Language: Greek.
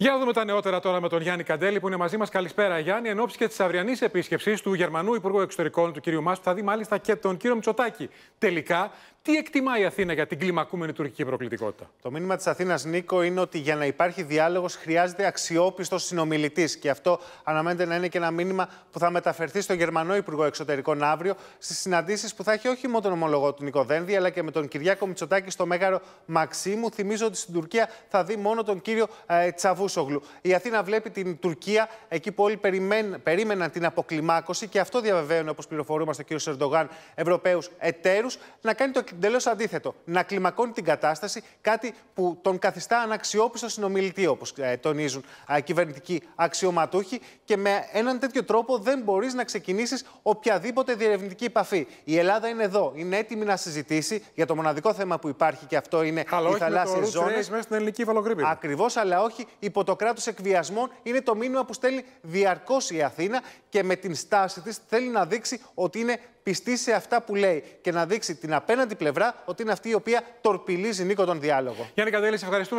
Για να δούμε τα νεότερα τώρα με τον Γιάννη Καντέλη που είναι μαζί μας. Καλησπέρα, Γιάννη. Εν και της αυριανής επίσκεψης του Γερμανού Υπουργού Εξωτερικών, του κ. Μάσου, θα δει μάλιστα και τον κ. Μητσοτάκη τελικά. Τι εκτιμά η Αθήνα για την κλιμακούμενη τουρκική προκλητικότητα. Το μήνυμα της Αθήνας, Νίκο, είναι ότι για να υπάρχει διάλογος χρειάζεται αξιόπιστος συνομιλητής. Και αυτό αναμένεται να είναι και ένα μήνυμα που θα μεταφερθεί στον Γερμανό Υπουργό Εξωτερικών αύριο στις συναντήσεις που θα έχει όχι μόνο τον ομολογό του Νίκο Δένδη, αλλά και με τον Κυριάκο Μητσοτάκη στο μέγαρο Μαξίμου. Θυμίζω ότι στην Τουρκία θα δει μόνο τον κύριο ε, Τσαβούσογλου. Η Αθήνα βλέπει την Τουρκία εκεί που όλοι περίμεναν την αποκλιμάκωση και αυτό διαβεβαίωνε, όπως πληροφορούμαστε, ο κύριος Ερντογάν, Ευρωπαίους εταίρους να κάνει το εντελώς αντίθετο. Να κλιμακώνει την κατάσταση, κάτι που τον καθιστά αναξιόπιστο συνομιλητή, όπως ε, τονίζουν κυβερνητικοί αξιωματούχοι. Και με έναν τέτοιο τρόπο δεν μπορείς να ξεκινήσεις οποιαδήποτε διερευνητική επαφή. Η Ελλάδα είναι εδώ, είναι έτοιμη να συζητήσει για το μοναδικό θέμα που υπάρχει και αυτό είναι η οι ζώνη ζώνε. στην ελληνική Ακριβώς, αλλά όχι υπό το κράτος εκβιασμών. Είναι το μήνυμα που στέλνει διαρκώς η Αθήνα και με την στάση της θέλει να δείξει ότι είναι πιστή σε αυτά που λέει και να δείξει την απέναντι πλευρά πλευρά ότι είναι αυτή η οποία τορπιλίζει Νίκο τον διάλογο. Γιάννη Καντέλη, ευχαριστούμε.